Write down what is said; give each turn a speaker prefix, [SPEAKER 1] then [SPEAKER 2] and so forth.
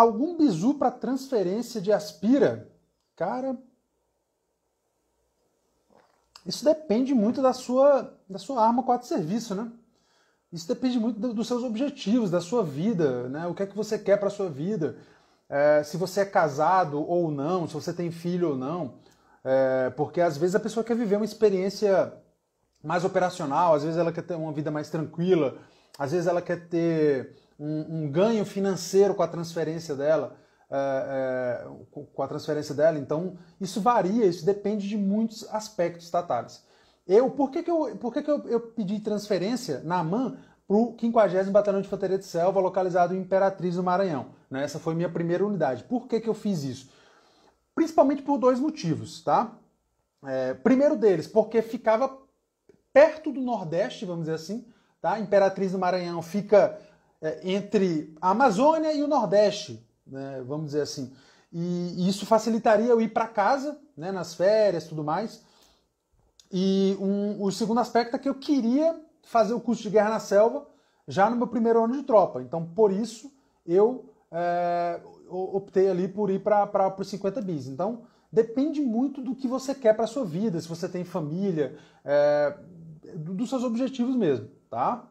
[SPEAKER 1] algum bizu para transferência de aspira? Cara, isso depende muito da sua, da sua arma 4 serviço, né? Isso depende muito do, dos seus objetivos, da sua vida, né? O que é que você quer para sua vida? É, se você é casado ou não, se você tem filho ou não. É, porque às vezes a pessoa quer viver uma experiência mais operacional, às vezes ela quer ter uma vida mais tranquila, às vezes ela quer ter um, um ganho financeiro com a transferência dela, é, é, com a transferência dela. Então, isso varia, isso depende de muitos aspectos tá, estatais Eu, por que, que, eu, por que, que eu, eu pedi transferência na AMAN para o 50 Batalhão de Infantaria de Selva, localizado em Imperatriz, do Maranhão? Né? Essa foi minha primeira unidade. Por que, que eu fiz isso? Principalmente por dois motivos, tá? É, primeiro deles, porque ficava perto do Nordeste, vamos dizer assim, tá? Imperatriz do Maranhão fica é, entre a Amazônia e o Nordeste, né, vamos dizer assim. E, e isso facilitaria eu ir para casa, né, nas férias tudo mais. E um, o segundo aspecto é que eu queria fazer o curso de guerra na selva já no meu primeiro ano de tropa. Então, por isso, eu é, optei ali por ir para os 50 bis. Então, depende muito do que você quer para sua vida, se você tem família, é, dos seus objetivos mesmo, tá?